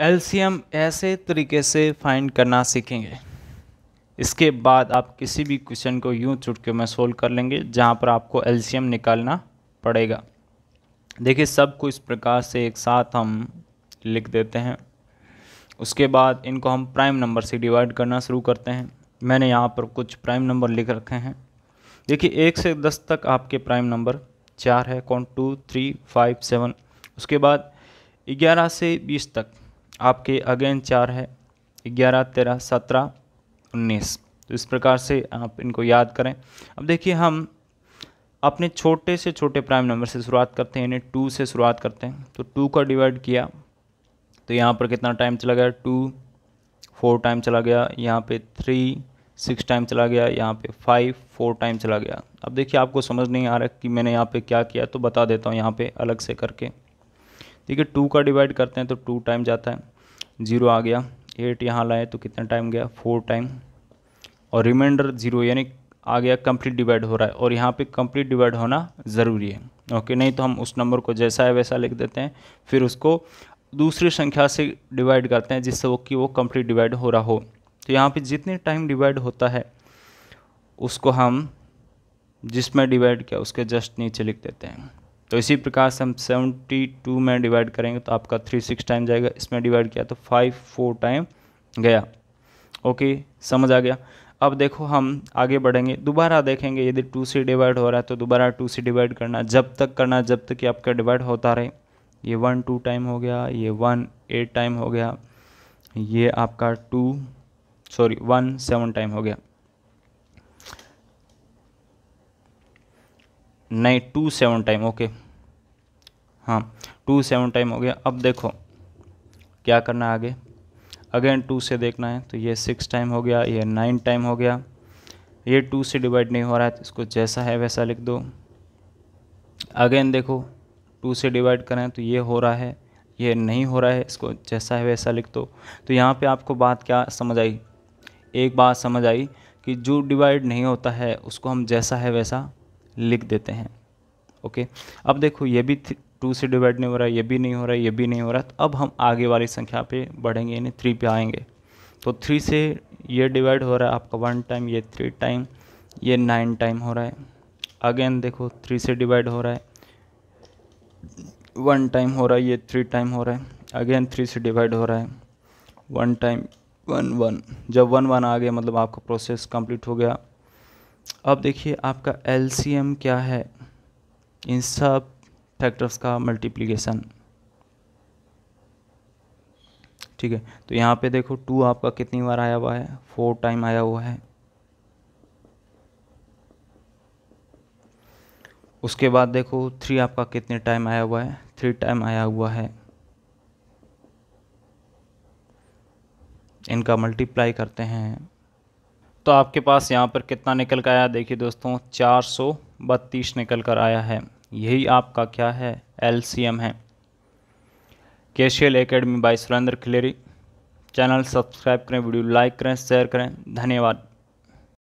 LCM ऐसे तरीके से फाइंड करना सीखेंगे इसके बाद आप किसी भी क्वेश्चन को यूँ चुटके में सोल्व कर लेंगे जहाँ पर आपको एलसीएम निकालना पड़ेगा देखिए सबको इस प्रकार से एक साथ हम लिख देते हैं उसके बाद इनको हम प्राइम नंबर से डिवाइड करना शुरू करते हैं मैंने यहाँ पर कुछ प्राइम नंबर लिख रखे हैं देखिए एक से दस तक आपके प्राइम नंबर चार है कौन टू थ्री फाइव सेवन उसके बाद ग्यारह से बीस तक आपके अगेन चार है ग्यारह तेरह सत्रह उन्नीस तो इस प्रकार से आप इनको याद करें अब देखिए हम अपने छोटे से छोटे प्राइम नंबर से शुरुआत करते हैं यानी टू से शुरुआत करते हैं तो टू का डिवाइड किया तो यहाँ पर कितना टाइम चला गया टू फोर टाइम चला गया यहाँ पे थ्री सिक्स टाइम चला गया यहाँ पे फाइव फोर टाइम चला गया अब देखिए आपको समझ नहीं आ रहा कि मैंने यहाँ पे क्या किया तो बता देता हूँ यहाँ पे अलग से करके देखिए टू का डिवाइड करते हैं तो टू टाइम जाता है ज़ीरो आ गया एट यहाँ लाए तो कितना टाइम गया फोर टाइम और रिमाइंडर ज़ीरो यानी आ गया कंप्लीट डिवाइड हो रहा है और यहाँ पे कंप्लीट डिवाइड होना ज़रूरी है ओके नहीं तो हम उस नंबर को जैसा है वैसा लिख देते हैं फिर उसको दूसरी संख्या से डिवाइड करते हैं जिससे वो कि वो कंप्लीट डिवाइड हो रहा हो तो यहाँ पे जितने टाइम डिवाइड होता है उसको हम जिसमें डिवाइड किया उसके जस्ट नीचे लिख देते हैं तो इसी प्रकार से हम सेवेंटी टू में डिवाइड करेंगे तो आपका थ्री सिक्स टाइम जाएगा इसमें डिवाइड किया तो फाइव फोर टाइम गया ओके समझ आ गया अब देखो हम आगे बढ़ेंगे दोबारा देखेंगे यदि टू से डिवाइड हो रहा है तो दोबारा टू से डिवाइड करना जब तक करना जब तक कि आपका डिवाइड होता रहे ये वन टू टाइम हो गया ये वन एट टाइम हो गया ये आपका two sorry one seven time हो गया नहीं टू सेवन टाइम ओके हाँ टू सेवन टाइम हो गया अब देखो क्या करना है आगे अगेन टू से देखना है तो ये सिक्स टाइम हो गया ये नाइन टाइम हो गया ये टू से डिवाइड नहीं हो रहा है तो इसको जैसा है वैसा लिख दो अगेन देखो टू से डिवाइड करें तो ये हो रहा है ये नहीं हो रहा है इसको जैसा है वैसा लिख दो तो यहाँ पे आपको बात क्या समझ आई एक बात समझ आई कि जो डिवाइड नहीं होता है उसको हम जैसा है वैसा लिख देते हैं ओके अब देखो ये भी टू से डिवाइड नहीं हो रहा ये भी नहीं हो रहा ये भी नहीं हो रहा तो अब हम आगे वाली संख्या पे बढ़ेंगे यानी थ्री पे आएंगे तो थ्री से ये डिवाइड हो रहा है आपका वन टाइम ये थ्री टाइम ये नाइन टाइम हो रहा है अगेन देखो थ्री से डिवाइड हो रहा है वन टाइम हो रहा है ये थ्री टाइम हो रहा है अगेन थ्री से डिवाइड हो रहा है वन टाइम वन वन जब वन वन आ गया मतलब आपका प्रोसेस कंप्लीट हो गया अब देखिए आपका एल क्या है इन सब फैक्टर्स का मल्टीप्लीकेशन ठीक है तो यहाँ पे देखो टू आपका कितनी बार आया हुआ है फोर टाइम आया हुआ है उसके बाद देखो थ्री आपका कितने टाइम आया हुआ है थ्री टाइम आया हुआ है इनका मल्टीप्लाई करते हैं दोस्तों आपके पास यहाँ पर कितना निकल कर आया देखिए दोस्तों चार सौ बत्तीस निकल कर आया है यही आपका क्या है एल है केशियल academy by Surendra Khileri channel subscribe करें वीडियो लाइक करें शेयर करें धन्यवाद